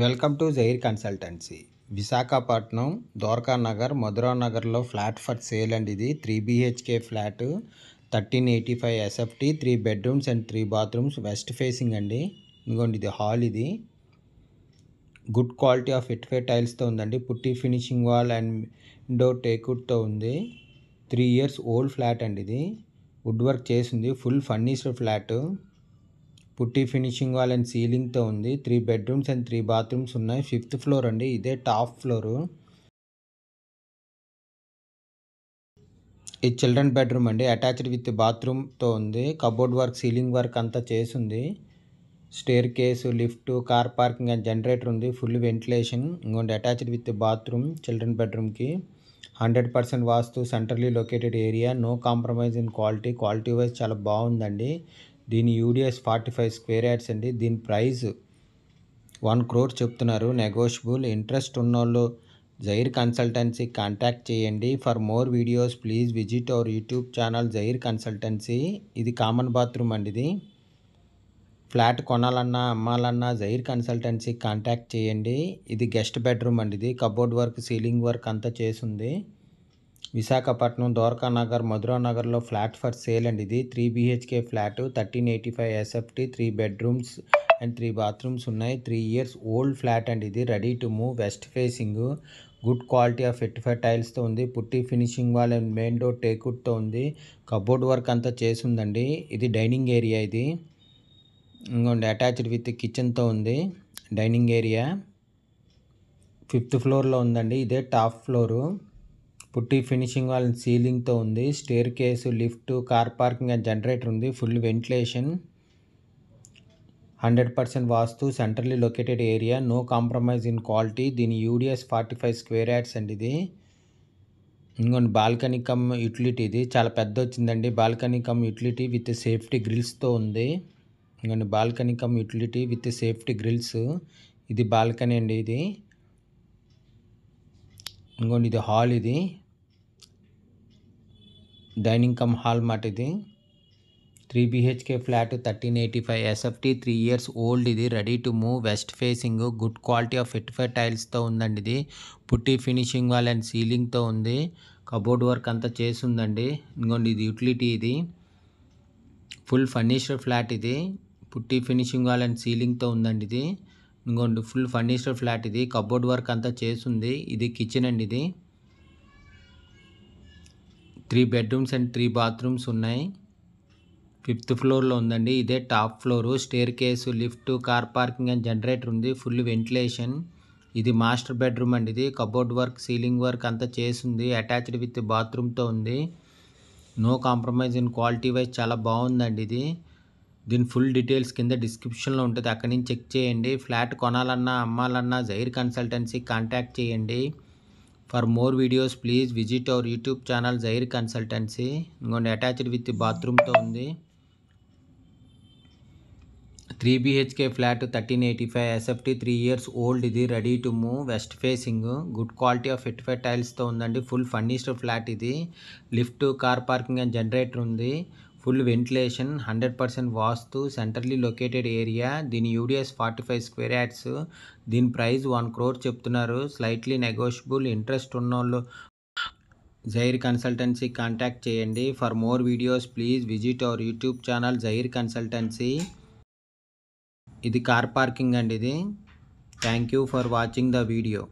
welcome to Jair consultancy Visakhapatnam Dwaraka Nagar Madhura నగర్లో flat for sale అండి ఇది three BHK flat thirteen eighty five SFT three bedrooms and three bathrooms west facing అండి ఇదిగోండి ఇది hall ఇది గుడ్ క్వాలిటీ ఆఫ్ ఇట్ఫే టైల్స్తో ఉందండి putty finishing wall and window టేకుడ్తో ఉంది త్రీ ఇయర్స్ ఓల్డ్ ఫ్లాట్ అండి ఇది వుడ్ వర్క్ చేసింది full furnished flat putty finishing wall and సీలింగ్తో ఉంది three bedrooms and three bathrooms ఉన్నాయి ఫిఫ్త్ ఫ్లోర్ అండి ఇదే టాప్ ఫ్లోరు ఇది చిల్డ్రన్ బెడ్రూమ్ అండి అటాచ్డ్ విత్ బాత్రూమ్తో ఉంది కబోర్డ్ వర్క్ సీలింగ్ వర్క్ అంతా చేసింది staircase lift car parking and generator ఉంది ఫుల్ వెంటిలేషన్ ఇంకోండి అటాచ్డ్ విత్ బాత్రూమ్ చిల్డ్రన్ బెడ్రూమ్కి hundred percent vastu centrally located area no compromise in quality quality wise చాలా బాగుందండి దీని UDS forty five square yards అండి దీని ప్రైస్ వన్ క్రోర్ చెప్తున్నారు negotiable interest ఉన్నోళ్ళు జైర్ కన్సల్టెన్సీ కాంటాక్ట్ చేయండి for more videos please visit our YouTube channel Jair consultancy ఇది common bathroom అండి ఇది ఫ్లాట్ కొనాలన్నా అమ్మాలన్నా జైర్ కన్సల్టెన్సీ కాంటాక్ట్ చేయండి ఇది గెస్ట్ బెడ్రూమ్ అండి ఇది కబోర్డ్ వర్క్ సీలింగ్ వర్క్ అంతా చేసింది విశాఖపట్నం ద్వారకా నగర్ మధురా నగర్లో ఫ్లాట్ ఫర్ సేల్ అండ్ ఇది three BHK flat thirteen eighty five SFT three bedrooms and three bathrooms ఉన్నాయి three years old flat and ఇది ready to move west facing good quality of ఎట్టిఫై టైల్స్తో ఉంది putty finishing wall and main door టేకుడ్తో ఉంది cupboard work అంతా చేసిందండి ఇది డైనింగ్ ఏరియా ఇది ఇంకోండి అటాచ్డ్ విత్ కిచెన్తో ఉంది డైనింగ్ ఏరియా ఫిఫ్త్ ఫ్లోర్లో ఉందండి ఇదే టాప్ ఫ్లోరు పుట్టి ఫినిషింగ్ వాళ్ళ సీలింగ్తో ఉంది staircase lift car parking and generator ఉంది full ventilation hundred percent vastu centrally located area no compromise in quality దీని UDS forty five square yards అండి ఇది ఇంకొన్ని బాల్కనీ కమ్ యూటిలిటీ ఇది చాలా పెద్ద వచ్చిందండి balcony cum utility with safety గ్రిల్స్తో ఉంది ఇంకొన్ని balcony cum utility with safety grills ఇది బాల్కనీ అండి ఇది ఇంకొన్ని ఇది హాల్ ఇది డైనింగ్ కమ్ హాల్ మాట ఇది three BHK flat thirteen eighty five SFT three years old ఇది ready to move west facing good quality of five టైల్స్తో ఉందండి ఇది పుట్టి ఫినిషింగ్ వాల్ అండ్ సీలింగ్తో ఉంది కబోర్డ్ వర్క్ అంతా చేసి ఉందండి ఇంకోండి ఇది యూటిలిటీ ఇది ఫుల్ ఫర్నిచర్ ఫ్లాట్ ఇది పుట్టి ఫినిషింగ్ వాల్ అండ్ సీలింగ్తో ఉందండి ఇది ఇంకోండి ఫుల్ ఫర్నిచర్ ఫ్లాట్ ఇది కబోర్డ్ వర్క్ అంతా చేసి ఉంది ఇది కిచెన్ అండి ఇది three bedrooms and three bathrooms ఉన్నాయి ఫిఫ్త్ ఫ్లోర్లో ఉందండి ఇదే top floor staircase lift car parking and generator ఉంది ఫుల్ వెంటిలేషన్ ఇది మాస్టర్ బెడ్రూమ్ అండి ఇది కబోర్డ్ వర్క్ సీలింగ్ వర్క్ అంతా చేసింది అటాచ్డ్ విత్ బాత్రూమ్తో ఉంది no compromise in quality wise చాలా బాగుందండి ఇది దీని ఫుల్ డీటెయిల్స్ కింద డిస్క్రిప్షన్లో ఉంటుంది అక్కడి నుంచి చెక్ చేయండి ఫ్లాట్ కొనాలన్నా అమ్మాలన్నా జైర్ కన్సల్టెన్సీ కాంటాక్ట్ చేయండి for more videos please visit our YouTube channel Jair consultancy ఇంకోండి అటాచ్డ్ విత్ బాత్రూమ్తో ఉంది three BHK flat thirteen eighty five SFT three years old ఇది ready to move west facing good quality of ఫిట్ఫై టైల్స్తో ఉందండి full furnished flat ఇది lift car parking and generator ఉంది full ventilation hundred percent vastu centrally located area దీని UDS forty five square ads దీని price one crore చెప్తున్నారు slightly negotiable interest ఉన్నోళ్ళు Jair consultancy contact చేయండి for more videos please visit our YouTube channel Jair consultancy ఇది car parking అండి ఇది thank you for watching the video